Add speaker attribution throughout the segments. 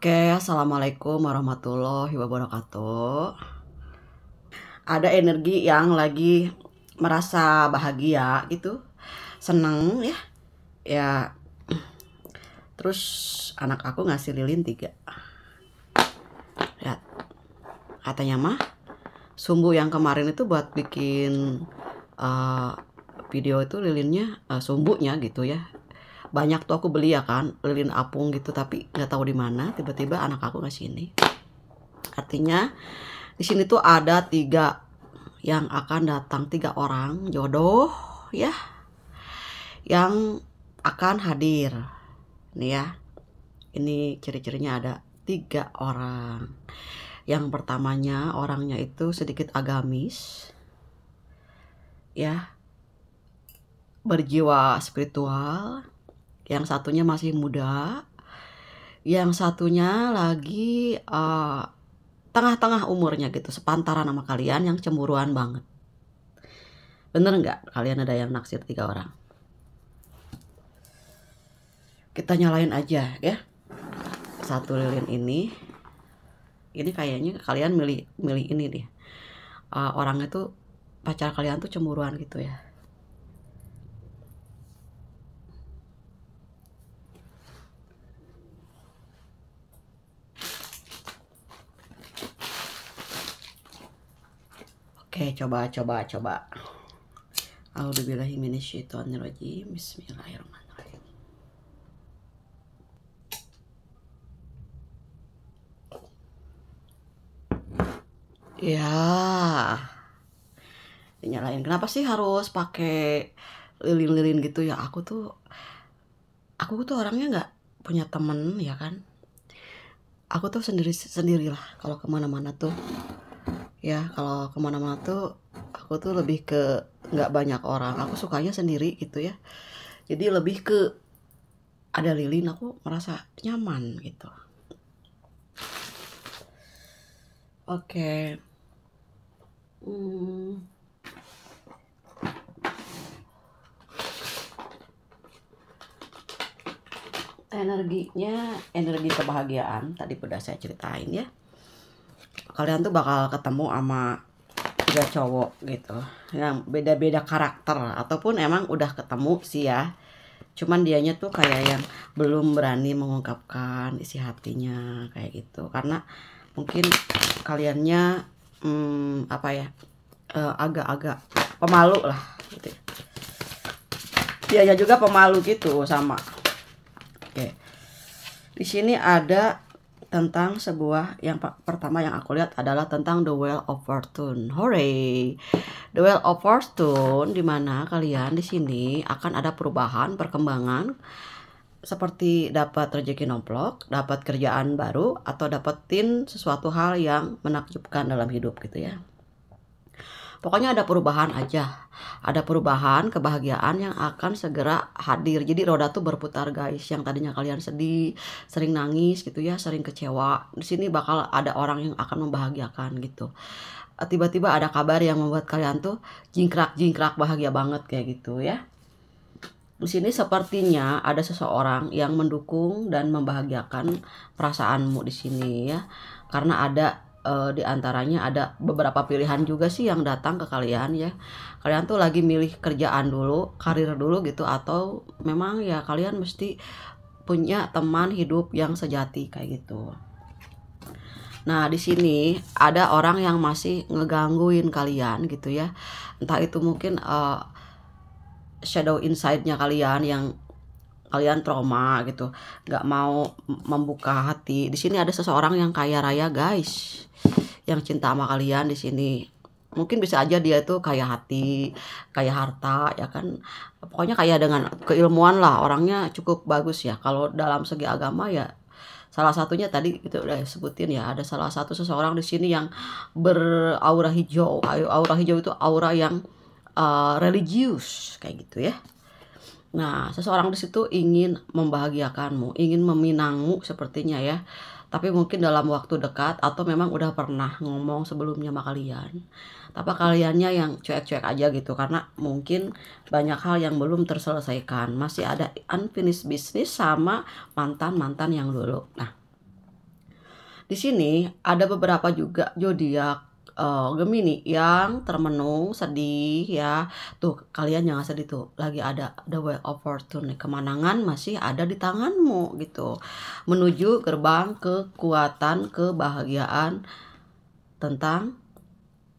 Speaker 1: Oke, assalamualaikum warahmatullahi wabarakatuh. Ada energi yang lagi merasa bahagia gitu, seneng ya, ya. Terus anak aku ngasih lilin tiga. Lihat, katanya mah sumbu yang kemarin itu buat bikin uh, video itu lilinnya uh, sumbunya gitu ya banyak tuh aku beli ya kan lilin apung gitu tapi nggak tahu di mana tiba-tiba anak aku ngasih ini artinya di sini tuh ada tiga yang akan datang tiga orang jodoh ya yang akan hadir ini ya ini ciri-cirinya ada tiga orang yang pertamanya orangnya itu sedikit agamis ya berjiwa spiritual yang satunya masih muda, yang satunya lagi tengah tengah-tengah umurnya gitu, sepantaran sama kalian yang cemburuan banget. Bener nggak kalian ada yang naksir tiga orang? Kita nyalain aja ya satu lilin ini. Ini kayaknya kalian milih milih ini deh. Uh, orangnya tuh pacar kalian tuh cemburuan gitu ya Oke, coba, coba, coba. Alhamdulillahirrahmanirrahim. Bismillahirrahmanirrahim. Ya. Dinyalain. Kenapa sih harus pakai lilin-lilin gitu ya? Aku tuh aku tuh orangnya nggak punya temen ya kan. Aku tuh sendiri sendirilah kalau kemana-mana tuh ya kalau kemana-mana tuh aku tuh lebih ke nggak banyak orang aku sukanya sendiri gitu ya jadi lebih ke ada lilin aku merasa nyaman gitu oke okay. hmm. energinya energi kebahagiaan tadi udah saya ceritain ya kalian tuh bakal ketemu sama tiga cowok gitu yang beda-beda karakter ataupun emang udah ketemu sih ya cuman dianya tuh kayak yang belum berani mengungkapkan isi hatinya kayak gitu karena mungkin kaliannya hmm, apa ya eh, agak-agak uh, pemalu lah gitu ya. juga pemalu gitu sama oke di sini ada tentang sebuah yang pertama yang aku lihat adalah tentang the well of fortune. Hore. The well of fortune di mana kalian di sini akan ada perubahan, perkembangan seperti dapat rezeki nomplok, dapat kerjaan baru atau dapetin sesuatu hal yang menakjubkan dalam hidup gitu ya. Pokoknya ada perubahan aja. Ada perubahan, kebahagiaan yang akan segera hadir. Jadi roda tuh berputar guys. Yang tadinya kalian sedih, sering nangis gitu ya, sering kecewa. Di sini bakal ada orang yang akan membahagiakan gitu eh, tiba-tiba ada kabar yang membuat kalian tuh jingkrak-jingkrak bahagia banget kayak gitu ya. Di sini sepertinya ada seseorang yang mendukung dan membahagiakan perasaanmu di sini ya. Karena ada uh, di antaranya ada beberapa pilihan juga sih yang datang ke kalian ya. Kalian tuh lagi milih kerjaan dulu, karir dulu gitu atau memang ya kalian mesti punya teman hidup yang sejati kayak gitu. Nah, di sini ada orang yang masih ngegangguin kalian gitu ya. Entah itu mungkin uh, shadow inside-nya kalian yang kalian trauma gitu nggak mau membuka hati di sini ada seseorang yang kaya raya guys yang cinta sama kalian di sini mungkin bisa aja dia itu kaya hati kaya harta ya kan pokoknya kaya dengan keilmuan lah orangnya cukup bagus ya kalau dalam segi agama ya salah satunya tadi itu udah sebutin ya ada salah satu seseorang di sini yang beraura hijau aura hijau itu aura yang uh, religius kayak gitu ya Nah, seseorang di situ ingin membahagiakanmu, ingin meminangmu sepertinya ya. Tapi mungkin dalam waktu dekat atau memang udah pernah ngomong sebelumnya sama kalian. Tapi kaliannya yang cuek-cuek aja gitu karena mungkin banyak hal yang belum terselesaikan. Masih ada unfinished business sama mantan-mantan yang dulu. Nah, di sini ada beberapa juga zodiak uh, Gemini yang termenung sedih ya tuh kalian jangan sedih tuh lagi ada the way of fortune kemenangan masih ada di tanganmu gitu menuju gerbang kekuatan kebahagiaan tentang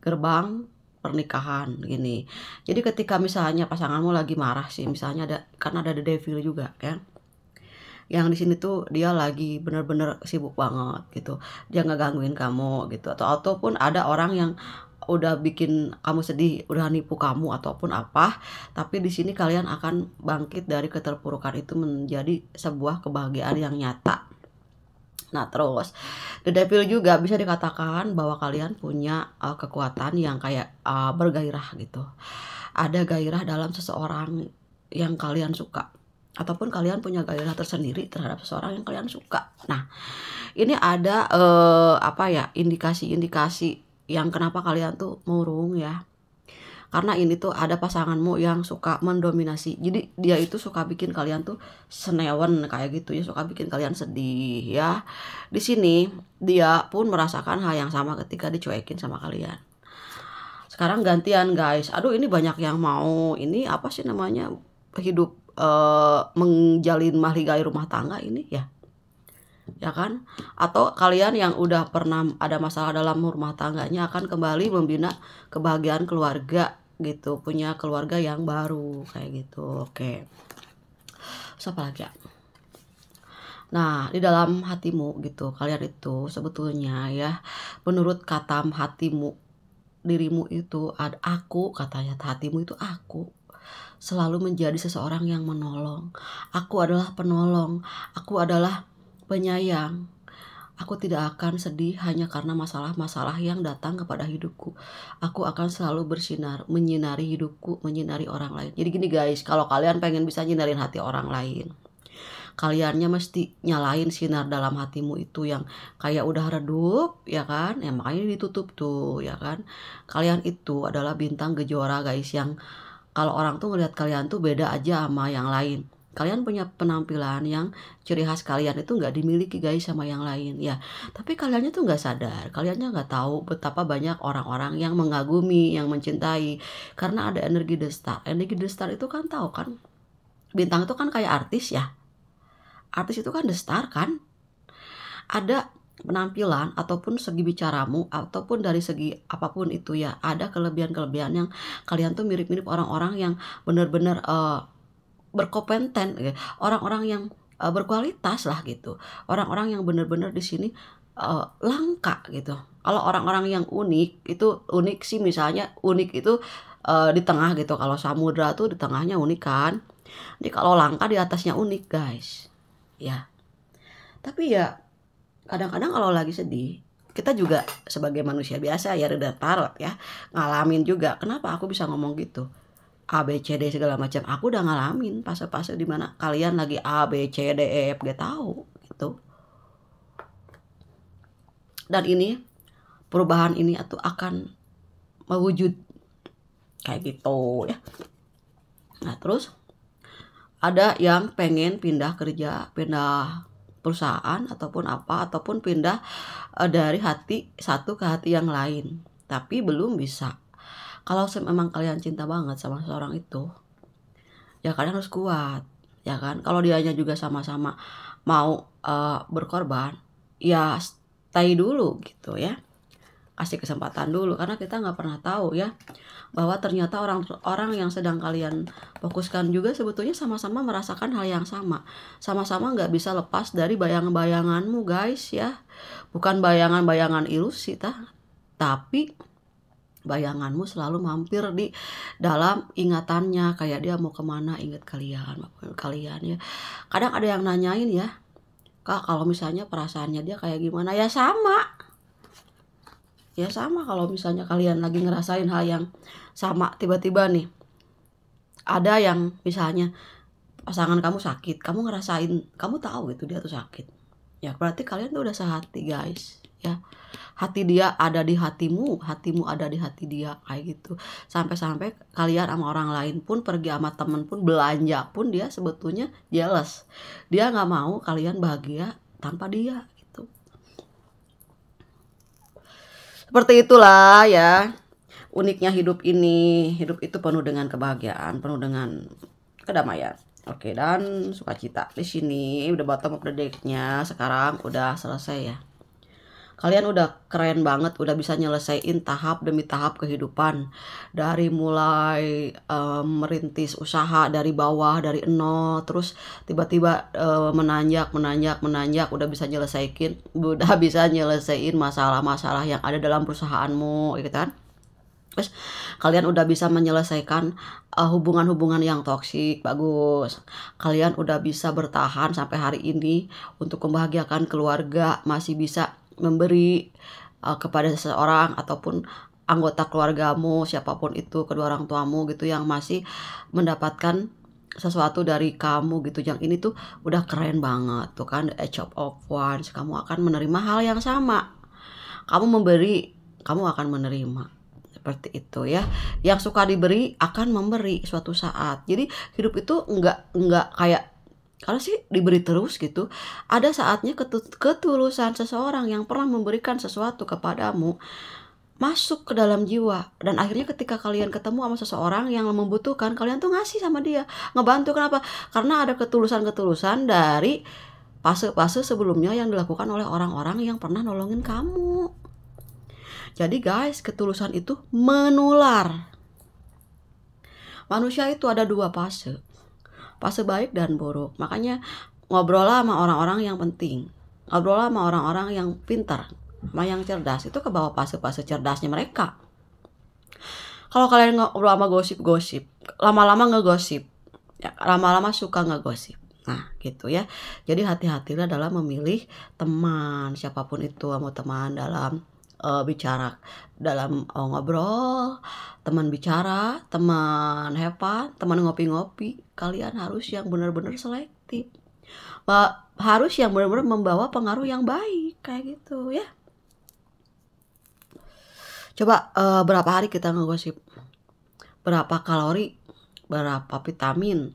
Speaker 1: gerbang pernikahan gini jadi ketika misalnya pasanganmu lagi marah sih misalnya ada karena ada the devil juga kan yang di sini tuh dia lagi bener-bener sibuk banget gitu dia nggak gangguin kamu gitu atau ataupun ada orang yang udah bikin kamu sedih, udah nipu kamu ataupun apa, tapi di sini kalian akan bangkit dari keterpurukan itu menjadi sebuah kebahagiaan yang nyata. Nah terus The Devil juga bisa dikatakan bahwa kalian punya uh, kekuatan yang kayak uh, bergairah gitu Ada gairah dalam seseorang yang kalian suka ataupun kalian punya gairah tersendiri terhadap seseorang yang kalian suka. Nah, ini ada eh, apa ya indikasi-indikasi yang kenapa kalian tuh murung ya. Karena ini tuh ada pasanganmu yang suka mendominasi. Jadi dia itu suka bikin kalian tuh senewen kayak gitu ya, suka bikin kalian sedih ya. Di sini dia pun merasakan hal yang sama ketika dicuekin sama kalian sekarang gantian guys aduh ini banyak yang mau ini apa sih namanya hidup uh, menjalin mahligai rumah tangga ini ya ya kan atau kalian yang udah pernah ada masalah dalam rumah tangganya akan kembali membina kebahagiaan keluarga gitu punya keluarga yang baru kayak gitu oke siapa lagi ya Nah, di dalam hatimu gitu, kalian itu sebetulnya ya, menurut kata hatimu, dirimu itu ada aku, katanya hatimu itu aku selalu menjadi seseorang yang menolong. Aku adalah penolong, aku adalah penyayang. Aku tidak akan sedih hanya karena masalah-masalah yang datang kepada hidupku. Aku akan selalu bersinar, menyinari hidupku, menyinari orang lain. Jadi gini guys, kalau kalian pengen bisa nyinarin hati orang lain, kaliannya mesti nyalain sinar dalam hatimu itu yang kayak udah redup ya kan ya makanya ditutup tuh ya kan kalian itu adalah bintang gejora guys yang kalau orang tuh melihat kalian tuh beda aja sama yang lain kalian punya penampilan yang ciri khas kalian itu nggak dimiliki guys sama yang lain ya tapi kaliannya tuh nggak sadar kaliannya nggak tahu betapa banyak orang-orang yang mengagumi yang mencintai karena ada energi the star energi the star itu kan tahu kan bintang itu kan kayak artis ya artis itu kan the star kan ada penampilan ataupun segi bicaramu ataupun dari segi apapun itu ya ada kelebihan-kelebihan yang kalian tuh mirip-mirip orang-orang yang benar-benar uh, berkompeten gitu ya. orang-orang yang uh, berkualitas lah gitu orang-orang yang benar-benar di sini uh, langka gitu kalau orang-orang yang unik itu unik sih misalnya unik itu uh, di tengah gitu kalau samudra tuh di tengahnya unik kan jadi kalau langka di atasnya unik guys ya tapi ya kadang-kadang kalau lagi sedih kita juga sebagai manusia biasa ya reda tarot ya ngalamin juga kenapa aku bisa ngomong gitu A B C D segala macam aku udah ngalamin fase-fase dimana kalian lagi A B C D E F G tahu gitu dan ini perubahan ini atau akan mewujud kayak gitu ya nah terus ada yang pengen pindah kerja pindah perusahaan ataupun apa ataupun pindah eh, dari hati satu ke hati yang lain tapi belum bisa kalau memang kalian cinta banget sama seorang itu ya kalian harus kuat ya kan kalau dianya juga sama-sama mau uh, berkorban ya stay dulu gitu ya kasih kesempatan dulu karena kita nggak pernah tahu ya bahwa ternyata orang-orang yang sedang kalian fokuskan juga sebetulnya sama-sama merasakan hal yang sama sama-sama nggak bisa lepas dari bayangan-bayanganmu guys ya bukan bayangan-bayangan ilusi tah tapi bayanganmu selalu mampir di dalam ingatannya kayak dia mau kemana ingat kalian kalian ya kadang ada yang nanyain ya kak kalau misalnya perasaannya dia kayak gimana ya sama ya sama kalau misalnya kalian lagi ngerasain hal yang sama tiba-tiba nih ada yang misalnya pasangan kamu sakit kamu ngerasain kamu tahu gitu dia tuh sakit ya berarti kalian tuh udah sehati guys ya hati dia ada di hatimu hatimu ada di hati dia kayak gitu sampai-sampai kalian sama orang lain pun pergi sama temen pun belanja pun dia sebetulnya jealous dia nggak mau kalian bahagia tanpa dia Seperti itulah ya uniknya hidup ini. Hidup itu penuh dengan kebahagiaan, penuh dengan kedamaian. Oke, dan sukacita. Di sini udah bottom up the deck-nya. Sekarang udah selesai ya. Kalian udah keren banget, udah bisa nyelesain tahap demi tahap kehidupan. Dari mulai um, merintis usaha dari bawah, dari nol, terus tiba-tiba uh, menanjak, menanjak, menanjak, udah bisa nyelesain, udah bisa nyelesain masalah-masalah yang ada dalam perusahaanmu, gitu kan? Terus kalian udah bisa menyelesaikan eh, hubungan-hubungan uh, yang toksik, bagus. Kalian udah bisa bertahan sampai hari ini untuk membahagiakan keluarga, masih bisa memberi uh, kepada seseorang ataupun anggota keluargamu siapapun itu kedua orang tuamu gitu yang masih mendapatkan sesuatu dari kamu gitu yang ini tuh udah keren banget tuh kan the edge of ones kamu akan menerima hal yang sama kamu memberi kamu akan menerima seperti itu ya yang suka diberi akan memberi suatu saat jadi hidup itu nggak nggak kayak kalau sih diberi terus gitu, ada saatnya ketulusan seseorang yang pernah memberikan sesuatu kepadamu masuk ke dalam jiwa dan akhirnya ketika kalian ketemu sama seseorang yang membutuhkan kalian tuh ngasih sama dia ngebantu kenapa karena ada ketulusan ketulusan dari fase-fase sebelumnya yang dilakukan oleh orang-orang yang pernah nolongin kamu jadi guys ketulusan itu menular manusia itu ada dua fase fase baik dan buruk. Makanya ngobrol sama orang-orang yang penting. Ngobrol sama orang-orang yang pintar, sama yang cerdas. Itu ke bawah fase-fase cerdasnya mereka. Kalau kalian ngobrol sama gosip-gosip, lama-lama ngegosip, ya, lama-lama suka ngegosip. Nah, gitu ya. Jadi hati-hatilah dalam memilih teman, siapapun itu, mau teman dalam uh, bicara dalam uh, ngobrol, teman bicara, teman hepa, teman ngopi-ngopi, kalian harus yang benar-benar selektif. harus yang benar-benar membawa pengaruh yang baik kayak gitu ya. Coba uh, berapa hari kita ngegosip? Berapa kalori? Berapa vitamin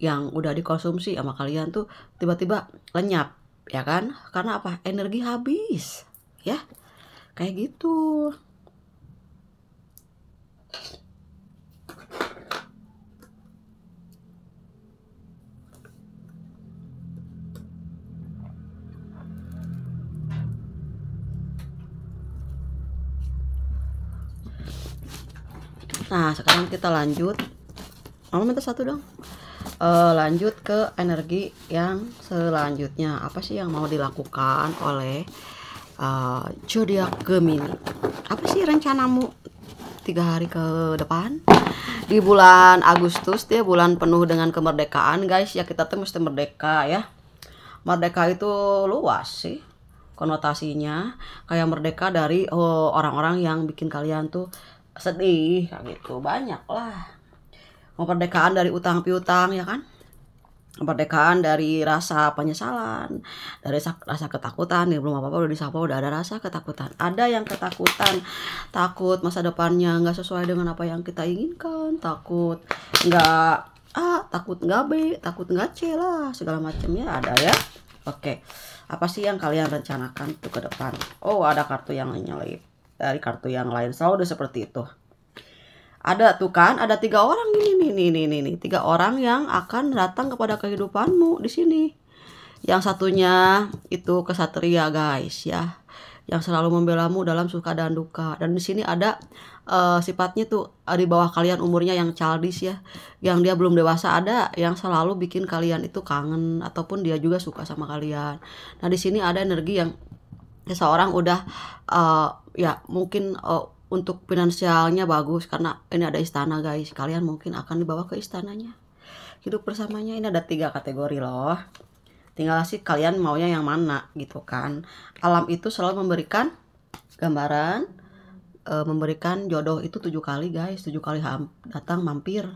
Speaker 1: yang udah dikonsumsi sama kalian tuh tiba-tiba lenyap ya kan? Karena apa? Energi habis, ya kayak gitu Nah, sekarang kita lanjut. Mama minta satu dong. E, lanjut ke energi yang selanjutnya. Apa sih yang mau dilakukan oleh uh, eh, zodiak Gemini. Apa sih rencanamu tiga hari ke depan? Di bulan Agustus dia bulan penuh dengan kemerdekaan, guys. Ya kita tuh mesti merdeka ya. Merdeka itu luas sih konotasinya kayak merdeka dari oh, orang-orang oh, yang bikin kalian tuh sedih gitu banyak lah kemerdekaan dari utang piutang ya kan kemerdekaan dari rasa penyesalan, dari rasa, ketakutan, nih ya belum apa-apa udah disapa udah ada rasa ketakutan. Ada yang ketakutan, takut masa depannya nggak sesuai dengan apa yang kita inginkan, takut nggak A, takut nggak B, takut nggak C lah, segala macamnya ada ya. Oke, apa sih yang kalian rencanakan tuh ke depan? Oh, ada kartu yang lainnya lagi. Dari kartu yang lain selalu seperti itu. Ada tuh kan, ada tiga orang ini nih nih nih nih nih tiga orang yang akan datang kepada kehidupanmu di sini. Yang satunya itu kesatria guys ya, yang selalu membela mu dalam suka dan duka. Dan di sini ada uh, sifatnya tuh eh, di bawah kalian umurnya yang childish ya, yang dia belum dewasa ada yang selalu bikin kalian itu kangen ataupun dia juga suka sama kalian. Nah di sini ada energi yang seseorang udah uh, ya mungkin uh, untuk finansialnya bagus karena ini ada istana guys kalian mungkin akan dibawa ke istananya hidup bersamanya ini ada tiga kategori loh tinggal sih kalian maunya yang mana gitu kan alam itu selalu memberikan gambaran e, memberikan jodoh itu tujuh kali guys tujuh kali ham, datang mampir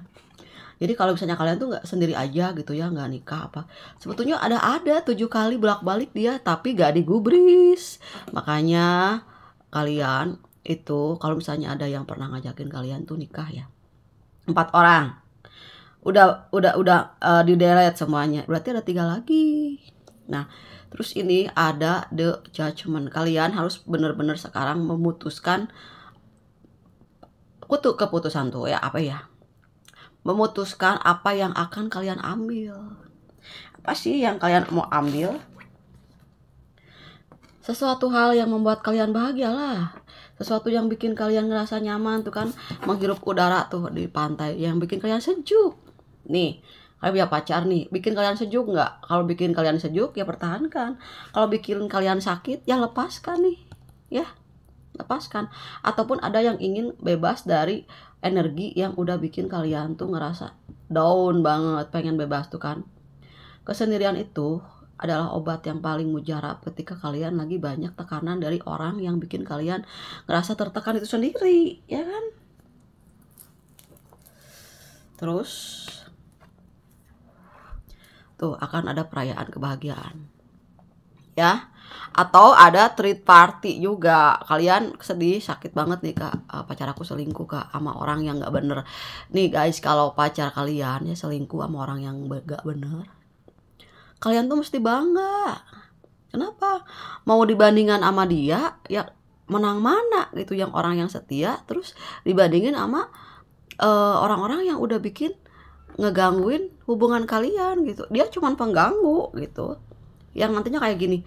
Speaker 1: jadi kalau misalnya kalian tuh nggak sendiri aja gitu ya nggak nikah apa sebetulnya ada ada tujuh kali bolak balik dia tapi gak digubris makanya kalian itu kalau misalnya ada yang pernah ngajakin kalian tuh nikah ya empat orang udah udah udah uh, semuanya berarti ada tiga lagi nah terus ini ada the judgment kalian harus bener-bener sekarang memutuskan kutu keputusan tuh ya apa ya memutuskan apa yang akan kalian ambil apa sih yang kalian mau ambil sesuatu hal yang membuat kalian bahagia lah sesuatu yang bikin kalian ngerasa nyaman tuh kan menghirup udara tuh di pantai yang bikin kalian sejuk nih kalian punya pacar nih bikin kalian sejuk nggak kalau bikin kalian sejuk ya pertahankan kalau bikin kalian sakit ya lepaskan nih ya lepaskan ataupun ada yang ingin bebas dari energi yang udah bikin kalian tuh ngerasa down banget pengen bebas tuh kan kesendirian itu adalah obat yang paling mujarab ketika kalian lagi banyak tekanan dari orang yang bikin kalian ngerasa tertekan itu sendiri, ya kan? Terus tuh akan ada perayaan kebahagiaan. Ya. Atau ada treat party juga. Kalian sedih, sakit banget nih Kak, eh, pacar aku selingkuh Kak sama orang yang nggak bener. Nih guys, kalau pacar kalian ya selingkuh sama orang yang nggak bener kalian tuh mesti bangga kenapa mau dibandingkan sama dia ya menang mana gitu yang orang yang setia terus dibandingin sama orang eh, orang-orang yang udah bikin ngegangguin hubungan kalian gitu dia cuman pengganggu gitu yang nantinya kayak gini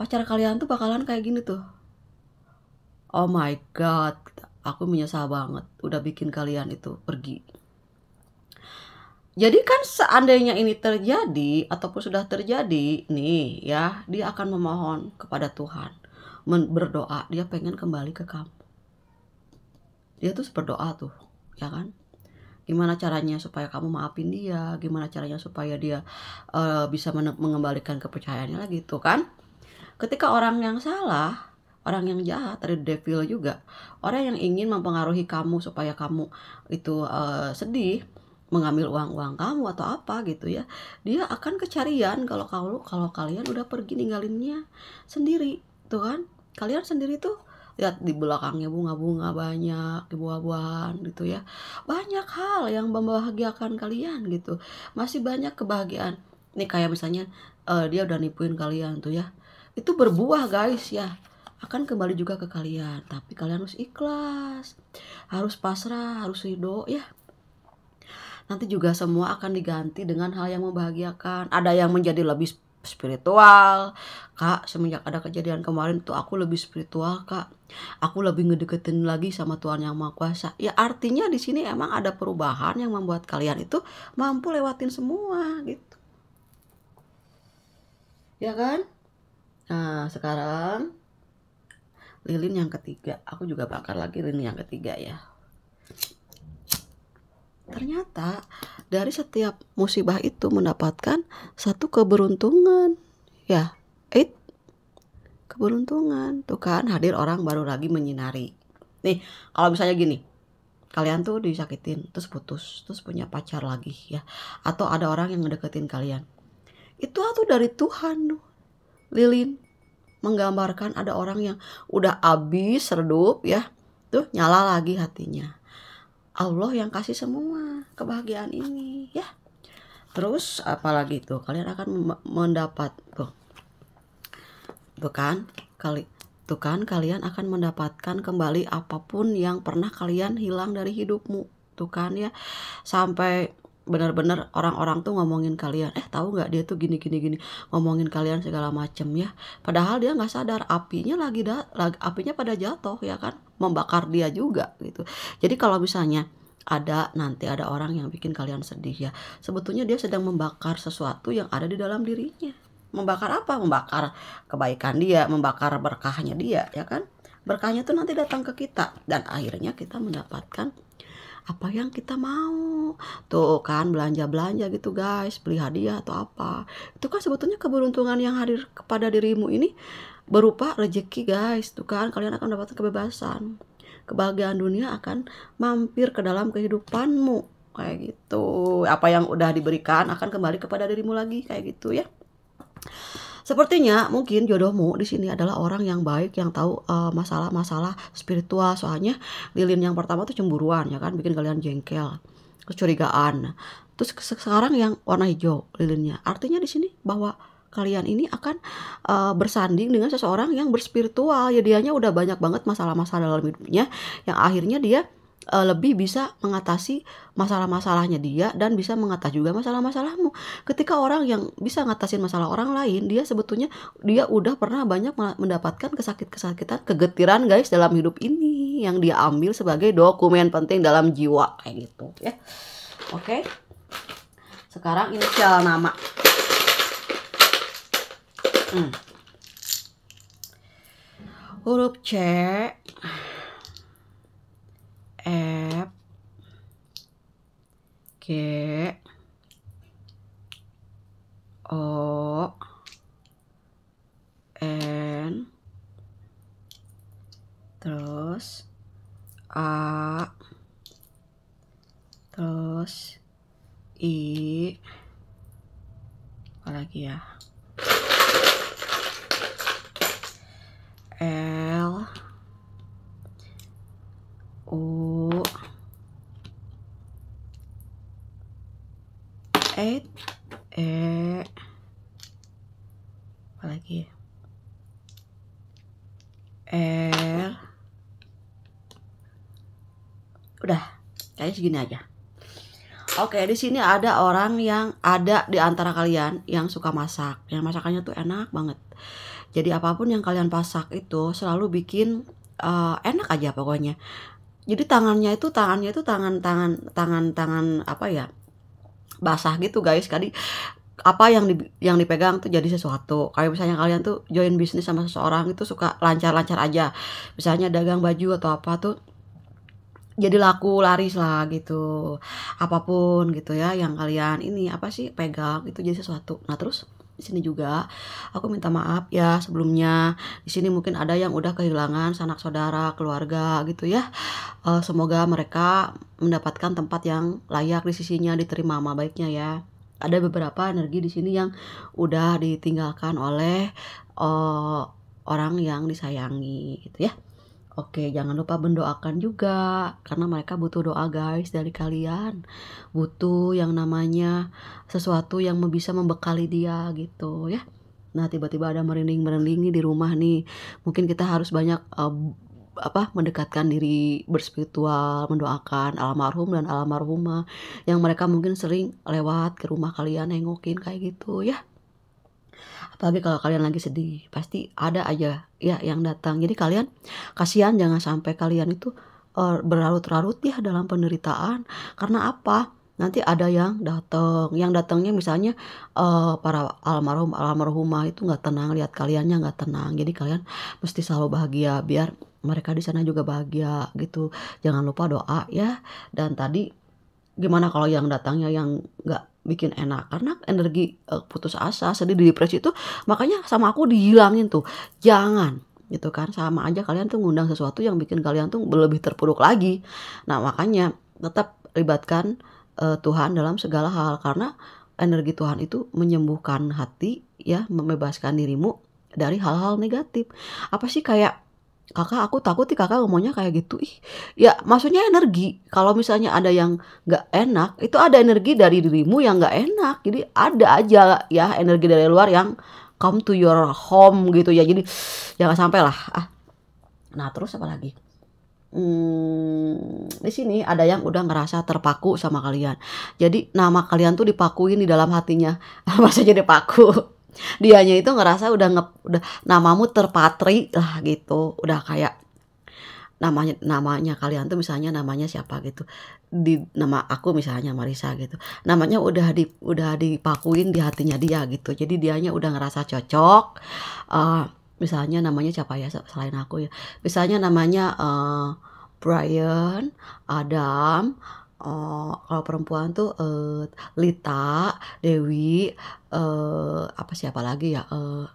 Speaker 1: pacar kalian tuh bakalan kayak gini tuh oh my god gitu. aku menyesal banget udah bikin kalian itu pergi jadi kan seandainya ini terjadi ataupun sudah terjadi nih ya, dia akan memohon kepada Tuhan, berdoa, dia pengen kembali ke kamu. Dia tuh berdoa tuh, ya kan? Gimana caranya supaya kamu maafin dia? Gimana caranya supaya dia uh, bisa mengembalikan kepercayaannya lagi tuh kan? Ketika orang yang salah, orang yang jahat dari devil juga, orang yang ingin mempengaruhi kamu supaya kamu itu uh, sedih, mengambil uang-uang kamu atau apa gitu ya dia akan kecarian kalau kalau kalau kalian udah pergi ninggalinnya sendiri tuh kan kalian sendiri tuh lihat di belakangnya bunga-bunga banyak buah-buahan gitu ya banyak hal yang membahagiakan kalian gitu masih banyak kebahagiaan nih kayak misalnya uh, dia udah nipuin kalian tuh ya itu berbuah guys ya akan kembali juga ke kalian tapi kalian harus ikhlas harus pasrah harus ridho ya nanti juga semua akan diganti dengan hal yang membahagiakan. Ada yang menjadi lebih spiritual. Kak, semenjak ada kejadian kemarin tuh aku lebih spiritual, Kak. Aku lebih ngedeketin lagi sama Tuhan Yang Maha Kuasa. Ya artinya di sini emang ada perubahan yang membuat kalian itu mampu lewatin semua gitu. Ya kan? Nah, sekarang lilin yang ketiga. Aku juga bakar lagi lilin yang ketiga ya. Ternyata dari setiap musibah itu mendapatkan satu keberuntungan. Ya, it keberuntungan. Tuh kan hadir orang baru lagi menyinari. Nih, kalau misalnya gini, kalian tuh disakitin terus putus terus punya pacar lagi ya atau ada orang yang ngedeketin kalian itu tuh dari Tuhan lilin menggambarkan ada orang yang udah abis redup ya tuh nyala lagi hatinya Allah yang kasih semua kebahagiaan ini ya terus apalagi itu kalian akan mendapat tuh tuh kan kali tuh kan kalian akan mendapatkan kembali apapun yang pernah kalian hilang dari hidupmu tuh kan ya sampai benar-benar orang-orang tuh ngomongin kalian eh tahu nggak dia tuh gini gini gini ngomongin kalian segala macem ya padahal dia nggak sadar apinya lagi lagi, apinya pada jatuh ya kan membakar dia juga gitu jadi kalau misalnya ada nanti ada orang yang bikin kalian sedih ya sebetulnya dia sedang membakar sesuatu yang ada di dalam dirinya membakar apa membakar kebaikan dia membakar berkahnya dia ya kan berkahnya tuh nanti datang ke kita dan akhirnya kita mendapatkan apa yang kita mau tuh kan belanja belanja gitu guys beli hadiah atau apa itu kan sebetulnya keberuntungan yang hadir kepada dirimu ini berupa rezeki guys tuh kan kalian akan mendapatkan kebebasan kebahagiaan dunia akan mampir ke dalam kehidupanmu kayak gitu apa yang udah diberikan akan kembali kepada dirimu lagi kayak gitu ya Sepertinya mungkin jodohmu di sini adalah orang yang baik yang tahu eh, masalah-masalah uh, spiritual. Soalnya lilin yang pertama tuh cemburuan ya kan bikin kalian jengkel, kecurigaan. Terus sekarang yang warna hijau lilinnya. Artinya di sini bahwa kalian ini akan uh, bersanding dengan seseorang yang berspiritual. Ya dianya udah banyak banget masalah-masalah dalam hidupnya yang akhirnya dia uh, lebih bisa mengatasi masalah-masalahnya dia dan bisa mengatasi juga masalah-masalahmu. Ketika orang yang bisa mengatasi masalah orang lain, dia sebetulnya dia udah pernah banyak mendapatkan kesakit-kesakitan, kegetiran guys dalam hidup ini yang dia ambil sebagai dokumen penting dalam jiwa kayak gitu ya. Oke. Okay. Sekarang inisial nama. Hmm. Huruf C pakai oh udah kayak segini aja Oke, di sini ada orang yang ada di antara kalian yang suka masak. Yang masakannya tuh enak banget. Jadi apapun yang kalian pasak itu selalu bikin uh, enak aja pokoknya. Jadi tangannya itu tangannya itu tangan tangan tangan tangan apa ya? basah gitu guys. Kali apa yang di, yang dipegang tuh jadi sesuatu. Kayak misalnya kalian tuh join bisnis sama seseorang itu suka lancar-lancar aja. Misalnya dagang baju atau apa tuh jadi laku laris lah gitu apapun gitu ya yang kalian ini apa sih pegang itu jadi sesuatu nah terus di sini juga aku minta maaf ya sebelumnya di sini mungkin ada yang udah kehilangan sanak saudara keluarga gitu ya e, semoga mereka mendapatkan tempat yang layak di sisinya diterima sama baiknya ya ada beberapa energi di sini yang udah ditinggalkan oleh e, orang yang disayangi gitu ya Oke, jangan lupa mendoakan juga karena mereka butuh doa guys dari kalian. Butuh yang namanya sesuatu yang bisa membekali dia gitu ya. Nah, tiba-tiba ada merinding-merinding di rumah nih. Mungkin kita harus banyak uh, apa mendekatkan diri berspiritual mendoakan almarhum dan almarhumah yang mereka mungkin sering lewat ke rumah kalian nengokin kayak gitu ya apalagi kalau kalian lagi sedih pasti ada aja ya yang datang jadi kalian kasihan jangan sampai kalian itu uh, berlarut-larut ya dalam penderitaan karena apa nanti ada yang datang yang datangnya misalnya uh, para almarhum almarhumah itu nggak tenang lihat kaliannya nggak tenang jadi kalian mesti selalu bahagia biar mereka di sana juga bahagia gitu jangan lupa doa ya dan tadi gimana kalau yang datangnya yang nggak bikin enak karena energi uh, putus asa sedih di depresi itu makanya sama aku dihilangin tuh jangan gitu kan sama aja kalian tuh ngundang sesuatu yang bikin kalian tuh lebih terpuruk lagi nah makanya tetap libatkan uh, Tuhan dalam segala hal karena energi Tuhan itu menyembuhkan hati ya membebaskan dirimu dari hal-hal negatif apa sih kayak kakak aku takut sih kakak ngomongnya kayak gitu ih ya maksudnya energi kalau misalnya ada yang nggak enak itu ada energi dari dirimu yang nggak enak jadi ada aja ya energi dari luar yang come to your home gitu ya jadi jangan sampai lah ah nah terus apa lagi hmm, di sini ada yang udah ngerasa terpaku sama kalian jadi nama kalian tuh dipakuin di dalam hatinya masa jadi paku dianya itu ngerasa udah nge udah namamu terpatri lah gitu udah kayak namanya namanya kalian tuh misalnya namanya siapa gitu di nama aku misalnya Marisa gitu namanya udah di udah dipakuin di hatinya dia gitu jadi dianya udah ngerasa cocok uh, misalnya namanya siapa ya selain aku ya misalnya namanya uh, Brian Adam uh, kalau perempuan tuh uh, Lita, Dewi, uh, apa siapa lagi ya, uh,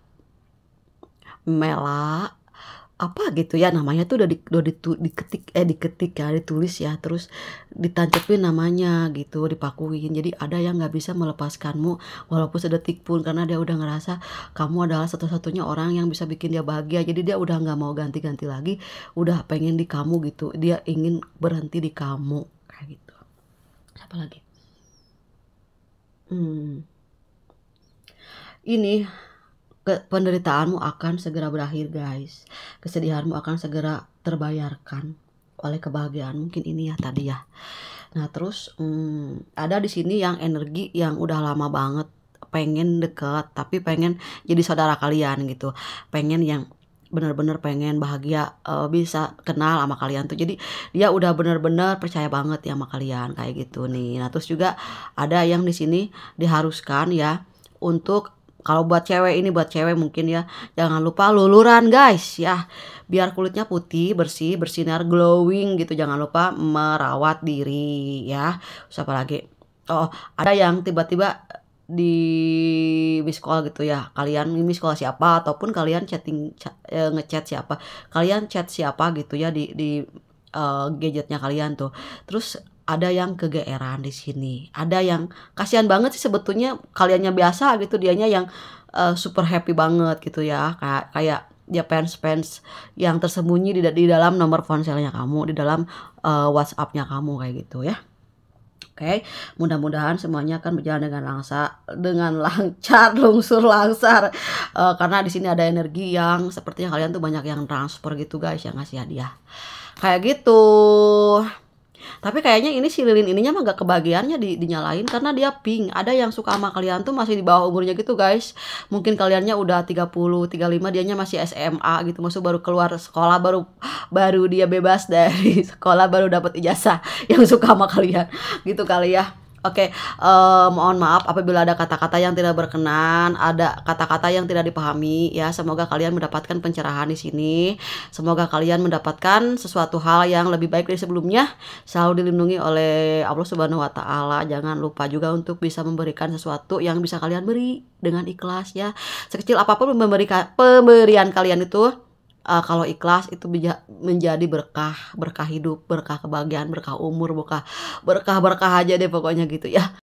Speaker 1: Mela, apa gitu ya namanya tuh udah, di, udah ditu, diketik eh diketik ya ditulis ya terus ditancapin namanya gitu dipakuin jadi ada yang nggak bisa melepaskanmu walaupun sedetik pun karena dia udah ngerasa kamu adalah satu-satunya orang yang bisa bikin dia bahagia jadi dia udah nggak mau ganti-ganti lagi udah pengen di kamu gitu dia ingin berhenti di kamu kayak gitu apalagi hmm. ini penderitaanmu akan segera berakhir guys kesedihanmu akan segera terbayarkan oleh kebahagiaan mungkin ini ya tadi ya nah terus hmm, ada di sini yang energi yang udah lama banget pengen deket tapi pengen jadi saudara kalian gitu pengen yang bener-bener pengen bahagia uh, bisa kenal sama kalian tuh jadi dia udah bener-bener percaya banget ya sama kalian kayak gitu nih nah terus juga ada yang di sini diharuskan ya untuk kalau buat cewek ini buat cewek mungkin ya jangan lupa luluran guys ya biar kulitnya putih bersih bersinar glowing gitu jangan lupa merawat diri ya siapa lagi oh ada yang tiba-tiba di miss call gitu ya kalian miss call siapa ataupun kalian chatting eh, ngechat siapa kalian chat siapa gitu ya di di uh, gadgetnya kalian tuh terus ada yang kegeeran di sini ada yang kasihan banget sih sebetulnya kaliannya biasa gitu dianya yang uh, super happy banget gitu ya kayak kayak ya fans fans yang tersembunyi di di dalam nomor ponselnya kamu di dalam uh, WhatsAppnya kamu kayak gitu ya Oke, okay? mudah-mudahan semuanya akan berjalan dengan lancar, dengan lancar, lungsur lancar. Uh, eh, karena di sini ada energi yang sepertinya kalian tuh banyak yang transfer gitu guys, yang ngasih hadiah. Kayak gitu tapi kayaknya ini si lilin ininya mah gak kebagiannya di, dinyalain karena dia pink ada yang suka sama kalian tuh masih di bawah umurnya gitu guys mungkin kaliannya udah 30 35 dianya masih SMA gitu maksud baru keluar sekolah baru baru dia bebas dari sekolah baru dapat ijazah yang suka sama kalian gitu kali ya Oke, okay, uh, eh, mohon maaf apabila ada kata-kata yang tidak berkenan, ada kata-kata yang tidak dipahami ya. Semoga kalian mendapatkan pencerahan di sini. Semoga kalian mendapatkan sesuatu hal yang lebih baik dari sebelumnya. Selalu dilindungi oleh Allah Subhanahu wa taala. Jangan lupa juga untuk bisa memberikan sesuatu yang bisa kalian beri dengan ikhlas ya. Sekecil apapun memberikan pemberian kalian itu uh, kalau ikhlas itu menjadi berkah berkah hidup berkah kebahagiaan berkah umur berkah berkah berkah aja deh pokoknya gitu ya